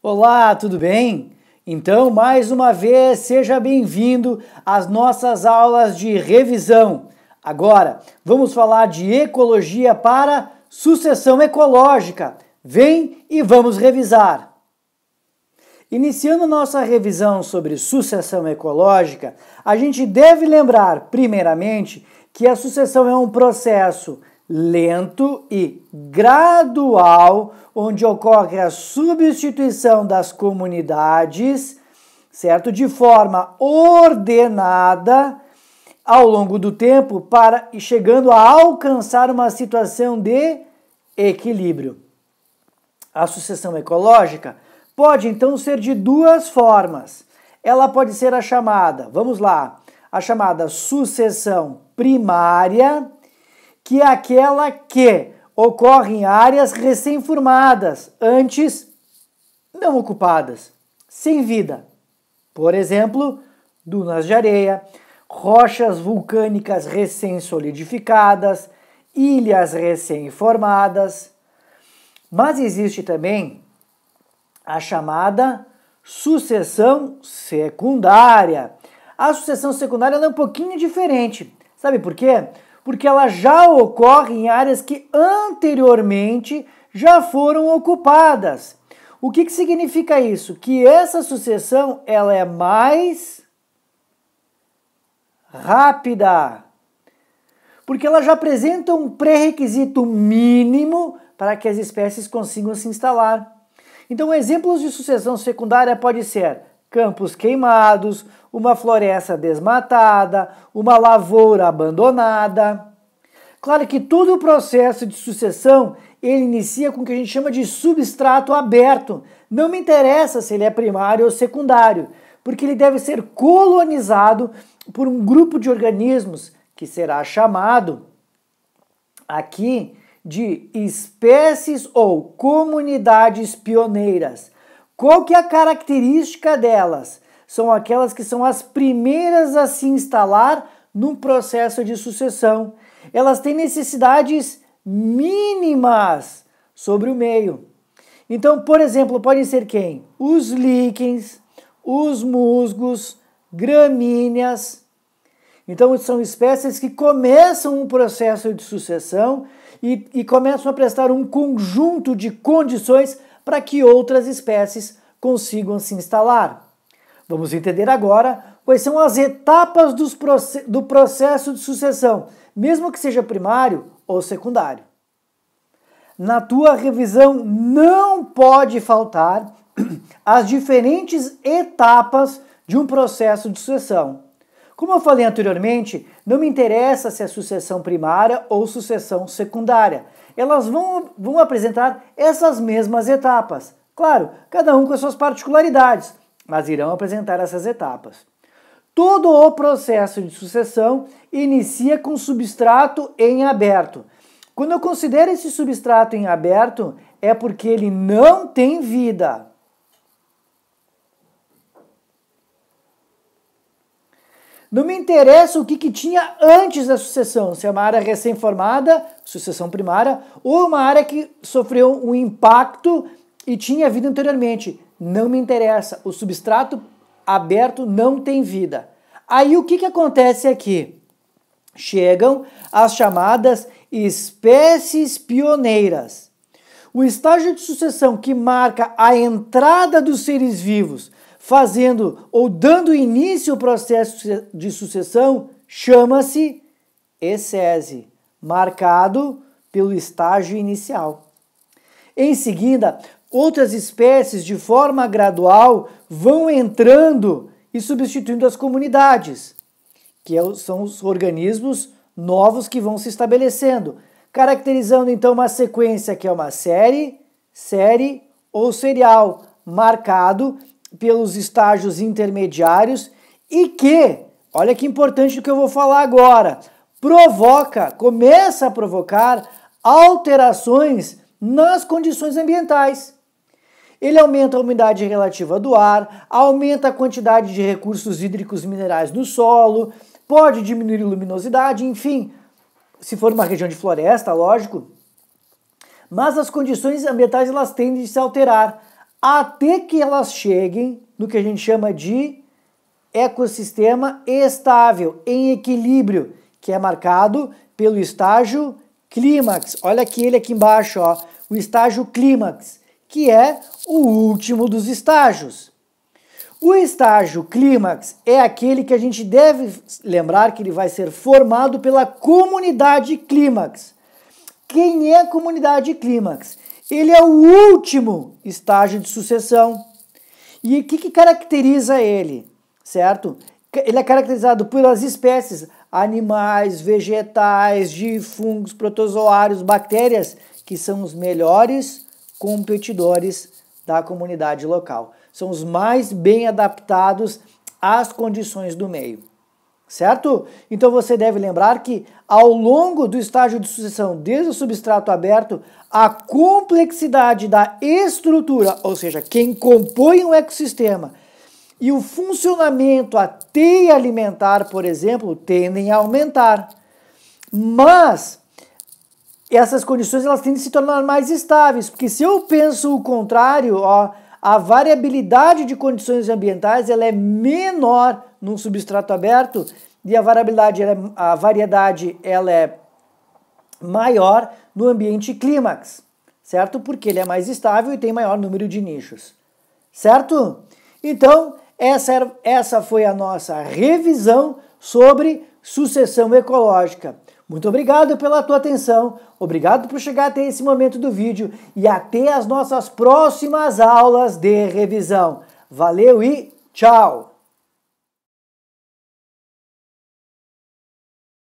Olá, tudo bem? Então, mais uma vez, seja bem-vindo às nossas aulas de revisão. Agora, vamos falar de ecologia para sucessão ecológica. Vem e vamos revisar. Iniciando nossa revisão sobre sucessão ecológica, a gente deve lembrar, primeiramente, que a sucessão é um processo lento e gradual, onde ocorre a substituição das comunidades, certo? De forma ordenada ao longo do tempo para chegando a alcançar uma situação de equilíbrio. A sucessão ecológica pode então ser de duas formas. Ela pode ser a chamada, vamos lá, a chamada sucessão primária que aquela que ocorre em áreas recém-formadas, antes não ocupadas, sem vida. Por exemplo, dunas de areia, rochas vulcânicas recém-solidificadas, ilhas recém-formadas. Mas existe também a chamada sucessão secundária. A sucessão secundária é um pouquinho diferente. Sabe por quê? porque ela já ocorre em áreas que anteriormente já foram ocupadas. O que, que significa isso? Que essa sucessão ela é mais rápida, porque ela já apresenta um pré-requisito mínimo para que as espécies consigam se instalar. Então, exemplos de sucessão secundária pode ser campos queimados, uma floresta desmatada, uma lavoura abandonada. Claro que todo o processo de sucessão ele inicia com o que a gente chama de substrato aberto. Não me interessa se ele é primário ou secundário, porque ele deve ser colonizado por um grupo de organismos que será chamado aqui de espécies ou comunidades pioneiras. Qual que é a característica delas? São aquelas que são as primeiras a se instalar no processo de sucessão. Elas têm necessidades mínimas sobre o meio. Então, por exemplo, podem ser quem? Os líquens, os musgos, gramíneas. Então, são espécies que começam um processo de sucessão e, e começam a prestar um conjunto de condições para que outras espécies consigam se instalar. Vamos entender agora quais são as etapas proce do processo de sucessão, mesmo que seja primário ou secundário. Na tua revisão não pode faltar as diferentes etapas de um processo de sucessão. Como eu falei anteriormente, não me interessa se é sucessão primária ou sucessão secundária elas vão, vão apresentar essas mesmas etapas. Claro, cada um com as suas particularidades, mas irão apresentar essas etapas. Todo o processo de sucessão inicia com substrato em aberto. Quando eu considero esse substrato em aberto, é porque ele não tem vida. Não me interessa o que, que tinha antes da sucessão, se é uma área recém-formada, sucessão primária, ou uma área que sofreu um impacto e tinha vida anteriormente. Não me interessa. O substrato aberto não tem vida. Aí o que, que acontece aqui? Chegam as chamadas espécies pioneiras. O estágio de sucessão que marca a entrada dos seres vivos fazendo ou dando início ao processo de sucessão chama-se excese, marcado pelo estágio inicial. Em seguida, outras espécies de forma gradual vão entrando e substituindo as comunidades, que é são os organismos novos que vão se estabelecendo, caracterizando então uma sequência que é uma série, série ou serial, marcado pelos estágios intermediários e que, olha que importante o que eu vou falar agora, provoca, começa a provocar alterações nas condições ambientais. Ele aumenta a umidade relativa do ar, aumenta a quantidade de recursos hídricos minerais no solo, pode diminuir a luminosidade, enfim, se for uma região de floresta, lógico. Mas as condições ambientais elas tendem a se alterar até que elas cheguem no que a gente chama de ecossistema estável, em equilíbrio, que é marcado pelo estágio clímax. Olha aqui ele aqui embaixo, ó, o estágio clímax, que é o último dos estágios. O estágio clímax é aquele que a gente deve lembrar que ele vai ser formado pela comunidade clímax. Quem é a comunidade clímax? Ele é o último estágio de sucessão. E o que, que caracteriza ele? Certo? Ele é caracterizado pelas espécies animais, vegetais, de fungos, protozoários, bactérias, que são os melhores competidores da comunidade local. São os mais bem adaptados às condições do meio certo? Então você deve lembrar que ao longo do estágio de sucessão, desde o substrato aberto, a complexidade da estrutura, ou seja, quem compõe um ecossistema, e o funcionamento, a teia alimentar, por exemplo, tendem a aumentar. Mas essas condições elas tendem a se tornar mais estáveis, porque se eu penso o contrário, ó, a variabilidade de condições ambientais ela é menor num substrato aberto e a variabilidade, é, a variedade ela é maior no ambiente clímax, certo? Porque ele é mais estável e tem maior número de nichos, certo? Então, essa, era, essa foi a nossa revisão sobre sucessão ecológica. Muito obrigado pela tua atenção, obrigado por chegar até esse momento do vídeo e até as nossas próximas aulas de revisão. Valeu e tchau!